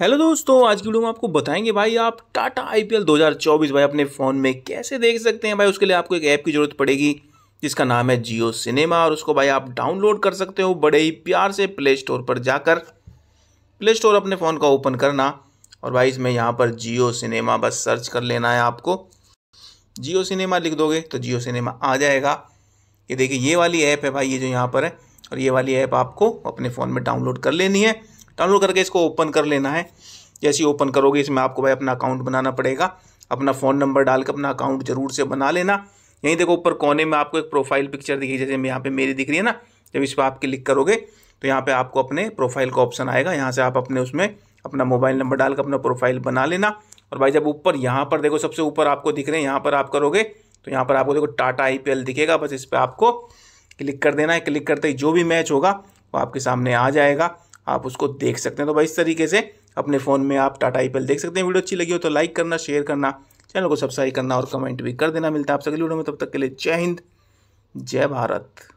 hello दोस्तों आज की वीडियो में आपको बताएंगे भाई आप टाटा आईपीएल 2024 भाई अपने फ़ोन में कैसे देख सकते हैं भाई उसके लिए आपको एक ऐप की ज़रूरत पड़ेगी जिसका नाम है जियो सिनेमा और उसको भाई आप डाउनलोड कर सकते हो बड़े ही प्यार से प्ले स्टोर पर जाकर प्ले स्टोर अपने फ़ोन का ओपन करना और भाई इसमें यहाँ पर जियो सिनेमा बस सर्च कर लेना है आपको जियो सिनेमा लिख दोगे तो जियो सिनेमा आ जाएगा ये देखिए ये वाली ऐप है भाई ये जो यहाँ पर है और ये वाली ऐप आपको अपने फ़ोन में डाउनलोड कर लेनी है डाउनलोड करके इसको ओपन कर लेना है जैसे ही ओपन करोगे इसमें आपको भाई अपना अकाउंट बनाना पड़ेगा अपना फ़ोन नंबर डाल के अपना अकाउंट जरूर से बना लेना यहीं देखो ऊपर कोने में आपको एक प्रोफाइल पिक्चर दिखी जैसे यहाँ पर मेरी दिख रही है ना जब इस पर आप क्लिक करोगे तो यहाँ पर आपको अपने प्रोफाइल का ऑप्शन आएगा यहाँ से आप अपने उसमें अपना मोबाइल नंबर डाल के अपना प्रोफाइल बना लेना और भाई जब ऊपर यहाँ पर देखो सबसे ऊपर आपको दिख रहे हैं यहाँ पर आप करोगे तो यहाँ पर आपको देखो टाटा आई दिखेगा बस इस पर आपको क्लिक कर देना है क्लिक करते ही जो भी मैच होगा वो आपके सामने आ जाएगा आप उसको देख सकते हैं तो भाई इस तरीके से अपने फ़ोन में आप टाटा आई देख सकते हैं वीडियो अच्छी लगी हो तो लाइक करना शेयर करना चैनल को सब्सक्राइब करना और कमेंट भी कर देना मिलता है आप सभी वीडियो में तब तक के लिए जय हिंद जय भारत